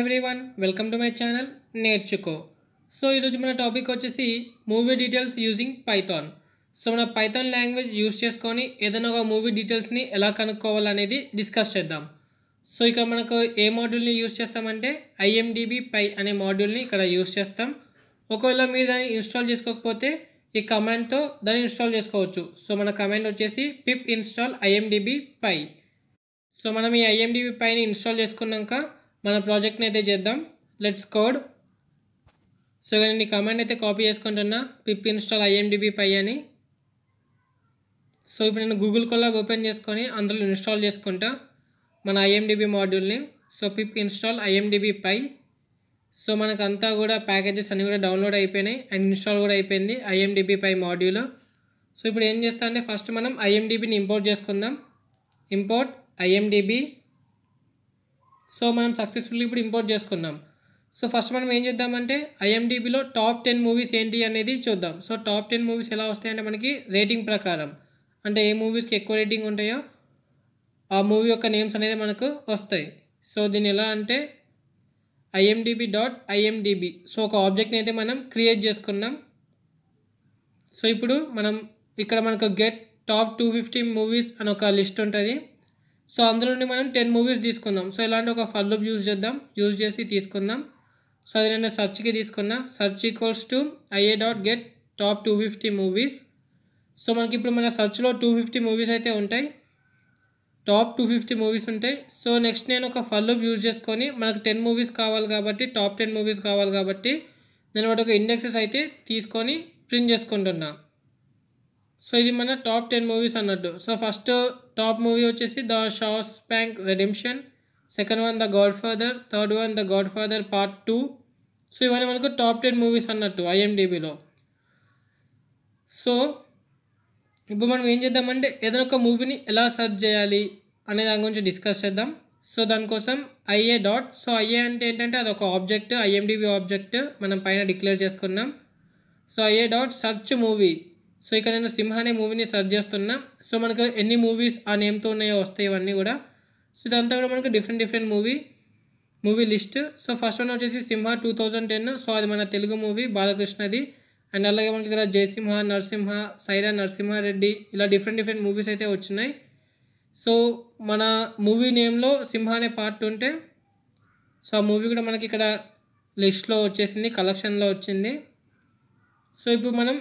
everyone welcome to my channel నేర్చుకో so ఈరోజు మన టాపిక్ వచ్చేసి movie details using python so మన పైథాన్ లాంగ్వేజ్ యూజ్ చేసుకొని ఏదైనా ఒక మూవీ డీటెయిల్స్ని ఎలా కనుక్కోవాలనేది డిస్కస్ చేద్దాం సో ఇక్కడ మనకు ఏ మాడ్యూల్ని యూజ్ చేస్తామంటే ఐఎండిబి పై అనే మాడ్యూల్ని ఇక్కడ యూజ్ చేస్తాం ఒకవేళ మీరు దాన్ని ఇన్స్టాల్ చేసుకోకపోతే ఈ కమాండ్తో దాన్ని ఇన్స్టాల్ చేసుకోవచ్చు సో మన కమాండ్ వచ్చేసి pip install IMDB py so మనం ఈ ఐఎండిబి పైని ఇన్స్టాల్ చేసుకున్నాక మన ప్రాజెక్ట్ని అయితే చేద్దాం లెట్స్ కోడ్ సో నేను ఈ కమాండ్ అయితే కాపీ చేసుకుంటున్నా పిప్ ఇన్స్టాల్ ఐఎండిబి పై అని సో ఇప్పుడు నేను గూగుల్ కొల్లాబ్ ఓపెన్ చేసుకొని అందులో ఇన్స్టాల్ చేసుకుంటా మన ఐఎండిబి మాడ్యూల్ని so pip install IMDB py so మనకంతా కూడా ప్యాకేజెస్ అన్నీ కూడా డౌన్లోడ్ అయిపోయినాయి అండ్ ఇన్స్టాల్ కూడా అయిపోయింది ఐఎండిబి పై మాడ్యూల్ సో ఇప్పుడు ఏం చేస్తా అంటే ఫస్ట్ మనం ఐఎండిబిని ఇంపోర్ట్ చేసుకుందాం ఇంపోర్ట్ ఐఎండిబి సో మనం సక్సెస్ఫుల్లీ ఇప్పుడు ఇంపోర్ట్ చేసుకున్నాం సో ఫస్ట్ మనం ఏం చేద్దామంటే ఐఎండిబిలో టాప్ టెన్ మూవీస్ ఏంటి అనేది చూద్దాం సో టాప్ టెన్ మూవీస్ ఎలా వస్తాయంటే మనకి రేటింగ్ ప్రకారం అంటే ఏ మూవీస్కి ఎక్కువ రేటింగ్ ఉంటాయో ఆ మూవీ యొక్క నేమ్స్ అనేది మనకు వస్తాయి సో దీన్ని ఎలా అంటే ఐఎండిబి డాట్ ఐఎండిబి సో ఒక ఆబ్జెక్ట్ని అయితే మనం క్రియేట్ చేసుకున్నాం సో ఇప్పుడు మనం ఇక్కడ మనకు get top two fifty movies అని ఒక లిస్ట్ ఉంటుంది సో నుండి మనం టెన్ మూవీస్ తీసుకుందాం సో ఇలాంటి ఒక ఫల్ లూప్ యూజ్ చేద్దాం యూజ్ చేసి తీసుకుందాం సో అది నేను సర్చ్కి తీసుకున్నా search equals to IA dot get top two fifty movies so మనకి ఇప్పుడు మన సర్చ్లో టూ ఫిఫ్టీ మూవీస్ అయితే ఉంటాయి టాప్ టూ ఫిఫ్టీ మూవీస్ ఉంటాయి సో నెక్స్ట్ నేను ఒక ఫల్లోప్ యూజ్ చేసుకొని మనకు టెన్ మూవీస్ కావాలి కాబట్టి టాప్ టెన్ మూవీస్ కావాలి కాబట్టి నేను వాటి ఒక ఇండెక్సెస్ అయితే తీసుకొని ప్రింట్ చేసుకుంటున్నాను సో ఇది మన టాప్ టెన్ మూవీస్ అన్నట్టు సో ఫస్ట్ టాప్ మూవీ వచ్చేసి the Shawshank Redemption second one the Godfather third one the Godfather part two so ఇవన్నీ మనకు టాప్ టెన్ మూవీస్ అన్నట్టు ఐఎండిబిలో సో ఇప్పుడు మనం ఏం చేద్దామంటే ఏదైనా ఒక మూవీని ఎలా సెర్చ్ చేయాలి అనే దాని గురించి డిస్కస్ చేద్దాం సో దానికోసం ఐఏ డాట్ సో ఐఏ అంటే ఏంటంటే అదొక ఆబ్జెక్ట్ ఐఎండిబి ఆబ్జెక్ట్ మనం పైన డిక్లేర్ చేసుకున్నాం so IA dot search movie so ఇక్కడ నేను సింహ అనే మూవీని సర్చ్ చేస్తున్నా సో మనకు ఎన్ని మూవీస్ ఆ నేమ్తో ఉన్నాయో వస్తాయి ఇవన్నీ కూడా సో ఇదంతా కూడా మనకు different different movie movie list so first one వచ్చేసి Simha two thousand ten so అది మన తెలుగు మూవీ బాలకృష్ణది అండ్ అలాగే మనకి ఇక్కడ జయసింహ నరసింహ సైరా నరసింహారెడ్డి ఇలా డిఫరెంట్ డిఫరెంట్ మూవీస్ అయితే వచ్చినాయి సో మన మూవీ నేమ్లో సింహ అనే పార్ట్ ఉంటే సో ఆ మూవీ కూడా మనకి ఇక్కడ లిస్ట్లో వచ్చేసింది కలెక్షన్లో వచ్చింది సో ఇప్పుడు మనం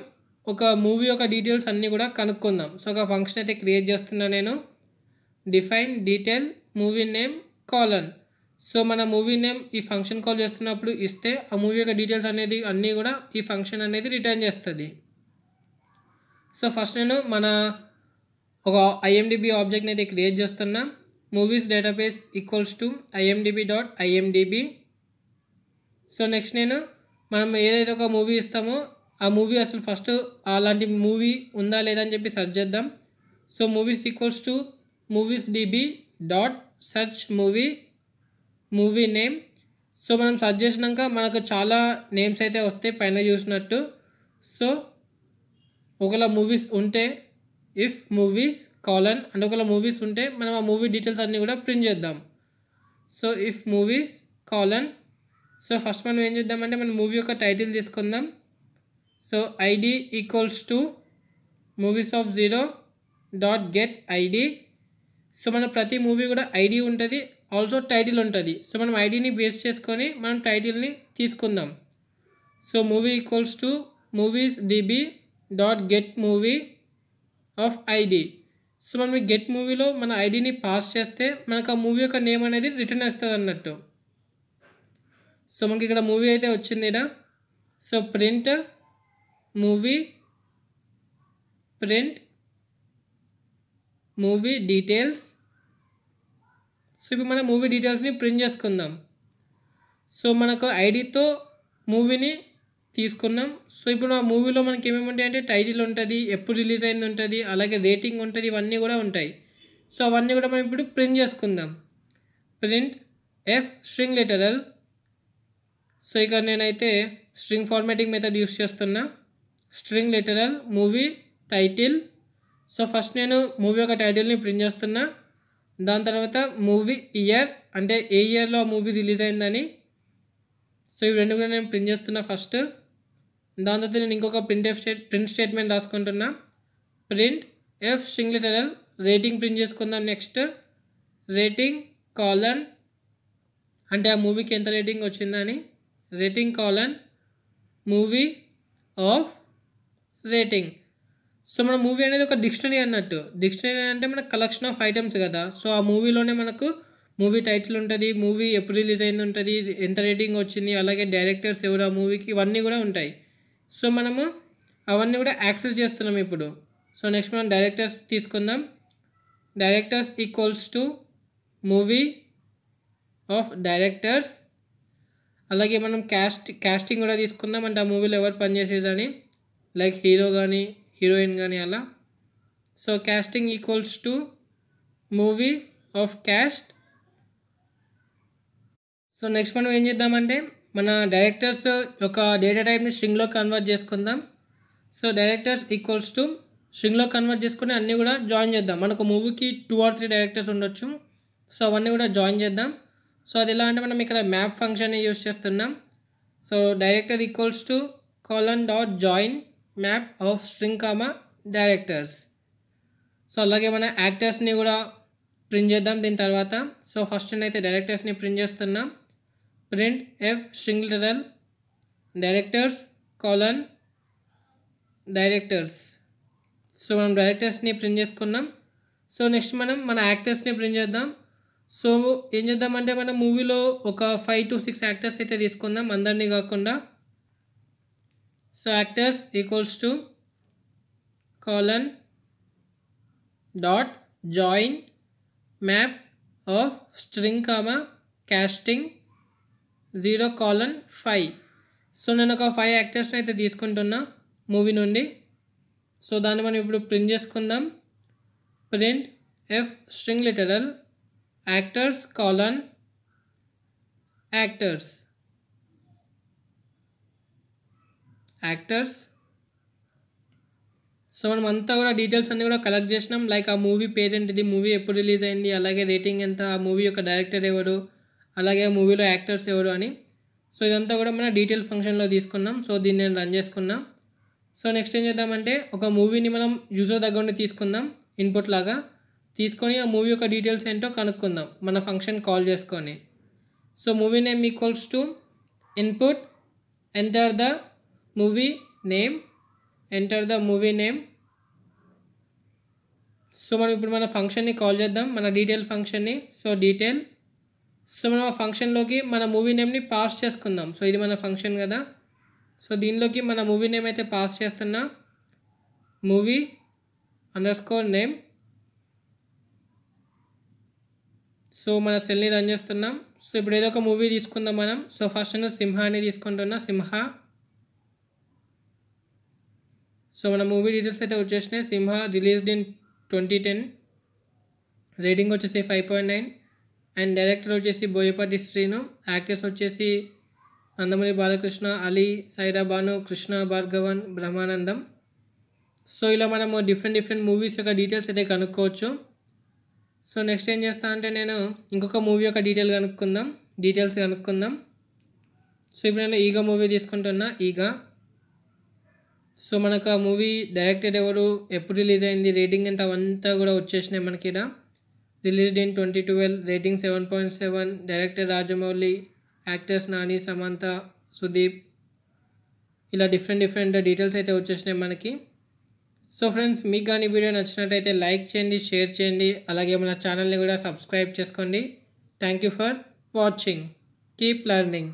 ఒక మూవీ యొక్క డీటెయిల్స్ అన్నీ కూడా కనుక్కుందాం సో ఒక ఫంక్షన్ అయితే క్రియేట్ చేస్తున్నా నేను define detail movie name colon so మన మూవీ నేమ్ ఈ ఫంక్షన్ కాల్ చేస్తున్నప్పుడు ఇస్తే ఆ మూవీ యొక్క డీటెయిల్స్ అనేది అన్నీ కూడా ఈ ఫంక్షన్ అనేది రిటర్న్ చేస్తుంది సో ఫస్ట్ నేను మన ఒక ఐఎండిబి ఆబ్జెక్ట్ని అయితే క్రియేట్ చేస్తున్నా movies database equals to IMDB dot IMDB so next నేను మనం ఏదైతే ఒక మూవీ ఇస్తామో ఆ మూవీ అసలు ఫస్ట్ అలాంటి మూవీ ఉందా లేదా అని చెప్పి సర్చ్ చేద్దాం so movies equals to movies DB dot search movie movie name so మనం సర్చ్ చేసినాక మనకు చాలా నేమ్స్ అయితే వస్తాయి పైన చూసినట్టు సో ఒకవేళ మూవీస్ ఉంటే ఇఫ్ మూవీస్ కాలన్ అండ్ ఒకవేళ మూవీస్ ఉంటే మనం ఆ మూవీ డీటెయిల్స్ అన్నీ కూడా ప్రింట్ చేద్దాం so if movies colon so first మనం ఏం చేద్దామంటే మనం మూవీ యొక్క టైటిల్ తీసుకుందాం so ID equals to movies of zero dot get ID so మన ప్రతి మూవీ కూడా ఐడి ఉంటుంది ఆల్సో టైటిల్ ఉంటుంది సో మనం ఐడిని బేస్ చేసుకొని మనం టైటిల్ని తీసుకుందాం so movie equals to movies DB dot get movie of ID so మనం గెట్ మూవీలో మన ఐడిని పాస్ చేస్తే మనకు ఆ మూవీ యొక్క నేమ్ అనేది రిటర్న్ వస్తుంది అన్నట్టు సో మనకి ఇక్కడ మూవీ అయితే వచ్చింది ఇక్కడ so print movie print movie details so ఇప్పుడు మనం మూవీ డీటెయిల్స్ని ప్రింట్ చేసుకుందాం సో మనకు ఐడితో మూవీని తీసుకున్నాం సో ఇప్పుడు ఆ మూవీలో మనకి ఏమేమి ఉంటాయి అంటే టైటిల్ ఉంటుంది ఎప్పుడు రిలీజ్ అయింది ఉంటుంది అలాగే రేటింగ్ ఉంటుంది ఇవన్నీ కూడా ఉంటాయి సో అవన్నీ కూడా మనం ఇప్పుడు ప్రింట్ చేసుకుందాం print F string literal so ఇక్కడ నేనైతే స్ట్రింగ్ ఫార్మాటింగ్ మెథడ్ యూస్ చేస్తున్నా string literal movie title so first నేను మూవీ యొక్క టైటిల్ని ప్రింట్ చేస్తున్నా దాని తర్వాత మూవీ ఇయర్ అంటే ఏ ఇయర్లో మూవీ రిలీజ్ అయిందని సో ఇవి రెండు కూడా నేను ప్రింట్ చేస్తున్నా ఫస్ట్ దాని తర్వాత నేను ఇంకొక print F state print statement రాసుకుంటున్నా print F string literal rating print చేసుకుందాం నెక్స్ట్ రేటింగ్ కాలన్ అంటే ఆ మూవీకి ఎంత రేటింగ్ వచ్చిందని rating colon movie of rating so మన మూవీ అనేది ఒక డిక్షనరీ అన్నట్టు డిక్షనరీ అంటే మన కలెక్షన్ ఆఫ్ ఐటమ్స్ కదా సో ఆ మూవీలోనే మనకు మూవీ టైటిల్ ఉంటుంది మూవీ ఎప్పుడు రిలీజ్ అయింది ఉంటుంది ఎంత రేటింగ్ వచ్చింది అలాగే డైరెక్టర్స్ ఎవరు ఆ మూవీకి ఇవన్నీ కూడా ఉంటాయి సో మనము అవన్నీ కూడా యాక్సెస్ చేస్తున్నాం ఇప్పుడు సో నెక్స్ట్ మనం డైరెక్టర్స్ తీసుకుందాం directors equals to movie of directors అలాగే మనం క్యాస్ట్ క్యాస్టింగ్ కూడా తీసుకుందాం అంటే ఆ మూవీలో ఎవరు పనిచేసేదని లైక్ హీరో కానీ హీరోయిన్ కానీ అలా so casting equals to movie of cast so next మనం ఏం చేద్దామంటే మన డైరెక్టర్స్ యొక్క డేటా టైప్ని స్ట్రింగ్లో కన్వర్ట్ చేసుకుందాం సో డైరెక్టర్స్ ఈక్వల్స్ టు స్ట్రింగ్లో కన్వర్ట్ చేసుకుని అన్నీ కూడా జాయిన్ చేద్దాం మనకు మూవీకి టూ ఆర్ త్రీ డైరెక్టర్స్ ఉండొచ్చు సో అవన్నీ కూడా జాయిన్ చేద్దాం సో అది ఎలా అంటే మనం ఇక్కడ మ్యాప్ ఫంక్షన్ యూజ్ చేస్తున్నాం so director equals to colon dot join map of string comma directors so అలాగే మన యాక్టర్స్ని కూడా ప్రింట్ చేద్దాం దీని తర్వాత సో ఫస్ట్ అయితే డైరెక్టర్స్ని ప్రింట్ చేస్తున్నాం print F string literal directors colon directors so మనం డైరెక్టర్స్ని ప్రింట్ చేసుకున్నాం సో నెక్స్ట్ మనం మన యాక్టర్స్ని ప్రింట్ చేద్దాం సో ఏం చేద్దామంటే మన మూవీలో ఒక ఫైవ్ టు సిక్స్ యాక్టర్స్ అయితే తీసుకుందాం అందరినీ కాకుండా so actors equals to colon dot join map of string comma casting zero colon five so నేను ఒక ఫైవ్ యాక్టర్స్ని అయితే తీసుకుంటున్నా మూవీ నుండి సో దాన్ని మనం ఇప్పుడు ప్రింట్ చేసుకుందాం print F string literal actors colon actors actors so మనం అంతా కూడా డీటెయిల్స్ అన్నీ కూడా కలెక్ట్ చేసినాం లైక్ ఆ మూవీ ఇది మూవీ ఎప్పుడు రిలీజ్ అయింది అలాగే రేటింగ్ ఎంత ఆ మూవీ యొక్క డైరెక్టర్ ఎవరు అలాగే ఆ మూవీలో యాక్టర్స్ ఎవరు అని సో ఇదంతా కూడా మనం డీటెయిల్ ఫంక్షన్లో తీసుకున్నాం సో దీన్ని నేను రన్ చేసుకున్నాం సో నెక్స్ట్ ఏం చేద్దామంటే ఒక మూవీని మనం యూజర్ దగ్గర నుండి తీసుకుందాం ఇన్పుట్ లాగా తీసుకొని ఆ మూవీ యొక్క డీటెయిల్స్ ఏంటో కనుక్కుందాం మన ఫంక్షన్ కాల్ చేసుకొని so movie name equals to input enter the movie name enter the movie name so మనం ఇప్పుడు మన ఫంక్షన్ని కాల్ చేద్దాం మన డీటెయిల్ ఫంక్షన్ని సో డీటెయిల్ సో మనం ఆ ఫంక్షన్లోకి మన మూవీ నేమ్ని పాస్ చేసుకుందాం సో ఇది మన ఫంక్షన్ కదా సో దీనిలోకి మన మూవీ నేమ్ అయితే పాస్ చేస్తున్నా movie underscore name so మన సెల్ని రన్ చేస్తున్నాం సో ఇప్పుడు ఏదో ఒక మూవీ తీసుకుందాం మనం సో ఫస్ట్ సింహాని తీసుకుంటున్నా సింహ సో మన మూవీ డీటెయిల్స్ అయితే వచ్చేసినాయి Simha released in twenty ten rating వచ్చేసి five point nine and director వచ్చేసి బోయపాటి శ్రీను యాక్టర్స్ వచ్చేసి నందమూరి బాలకృష్ణ అలీ సైరా బాను కృష్ణ భార్గవన్ బ్రహ్మానందం సో ఇలా మనము డిఫరెంట్ డిఫరెంట్ మూవీస్ యొక్క డీటెయిల్స్ అయితే కనుక్కోవచ్చు సో నెక్స్ట్ ఏం చేస్తా అంటే నేను ఇంకొక మూవీ యొక్క డీటెయిల్ కనుక్కుందాం డీటెయిల్స్ కనుక్కుందాం సో ఇప్పుడు నేను ఈగ మూవీ తీసుకుంటున్నా ఈగ సో మనకు ఆ మూవీ డైరెక్టర్ ఎవరు ఎప్పుడు రిలీజ్ అయింది రేటింగ్ ఎంత అంతా కూడా వచ్చేసినాయి మనకి ఇక్కడ release in twenty twelve rating seven point seven director Rajamouli actors Nani Samantha Sudeep ఇలా డిఫరెంట్ డిఫరెంట్ డీటెయిల్స్ అయితే వచ్చేసినాయి మనకి సో ఫ్రెండ్స్ మీకు కానీ వీడియో నచ్చినట్టయితే లైక్ చేయండి షేర్ చేయండి అలాగే మన ఛానల్ని కూడా సబ్స్క్రైబ్ చేసుకోండి thank you for watching keep learning